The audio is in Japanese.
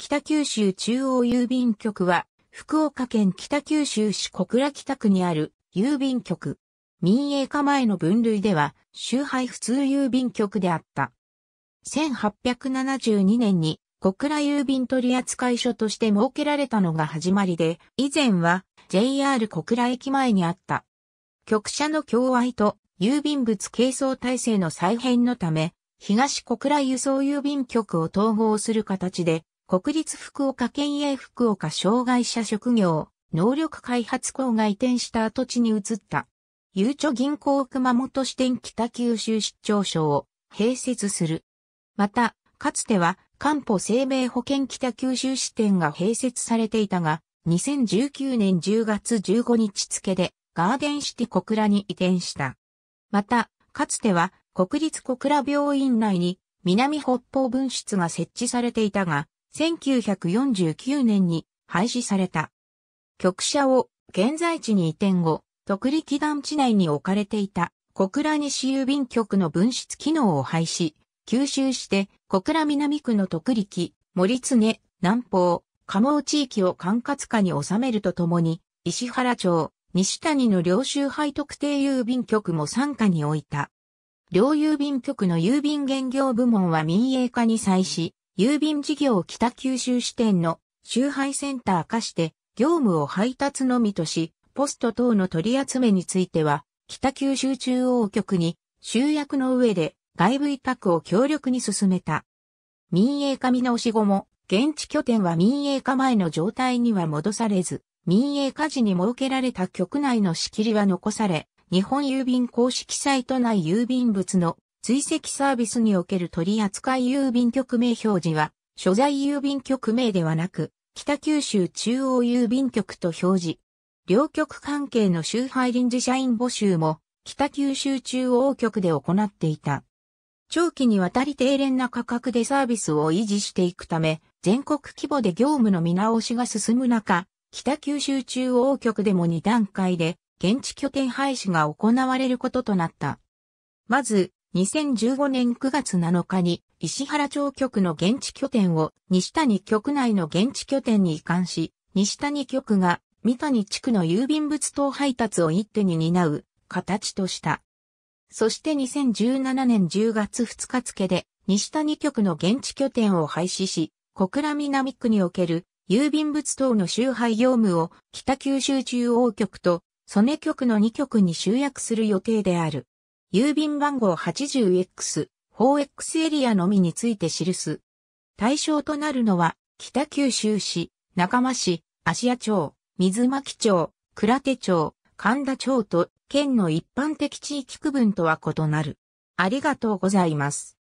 北九州中央郵便局は、福岡県北九州市小倉北区にある郵便局。民営化前の分類では、周配普通郵便局であった。1872年に小倉郵便取扱所として設けられたのが始まりで、以前は JR 小倉駅前にあった。局舎の共愛と郵便物軽装体制の再編のため、東小倉輸送郵便局を統合する形で国立福岡県営福岡障害者職業、能力開発校が移転した跡地に移った。ゆうちょ銀行熊本支店北九州出張所を併設する。また、かつては、漢方生命保険北九州支店が併設されていたが、2019年10月15日付で、ガーデンシティ小倉に移転した。また、かつては、国立小倉病院内に、南北方分室が設置されていたが、1949年に廃止された。局舎を現在地に移転後、徳力団地内に置かれていた小倉西郵便局の分室機能を廃止、吸収して小倉南区の徳力、森常、南方、鴨茂地域を管轄下に収めるとともに、石原町、西谷の領収配特定郵便局も参加に置いた。両郵便局の郵便現業部門は民営化に際し、郵便事業北九州支店の集配センター化して業務を配達のみとし、ポスト等の取り集めについては、北九州中央局に集約の上で外部委託を強力に進めた。民営化見直し後も、現地拠点は民営化前の状態には戻されず、民営化時に設けられた局内の仕切りは残され、日本郵便公式サイト内郵便物の追跡サービスにおける取扱郵便局名表示は、所在郵便局名ではなく、北九州中央郵便局と表示。両局関係の周配臨時社員募集も、北九州中央局で行っていた。長期にわたり低廉な価格でサービスを維持していくため、全国規模で業務の見直しが進む中、北九州中央局でも2段階で、現地拠点廃止が行われることとなった。まず、2015年9月7日に石原町局の現地拠点を西谷局内の現地拠点に移管し、西谷局が三谷地区の郵便物等配達を一手に担う形とした。そして2017年10月2日付で西谷局の現地拠点を廃止し、小倉南区における郵便物等の集配業務を北九州中央局と曽根局の2局に集約する予定である。郵便番号 80X、4X エリアのみについて記す。対象となるのは、北九州市、中間市、芦屋町、水巻町、倉手町、神田町と県の一般的地域区分とは異なる。ありがとうございます。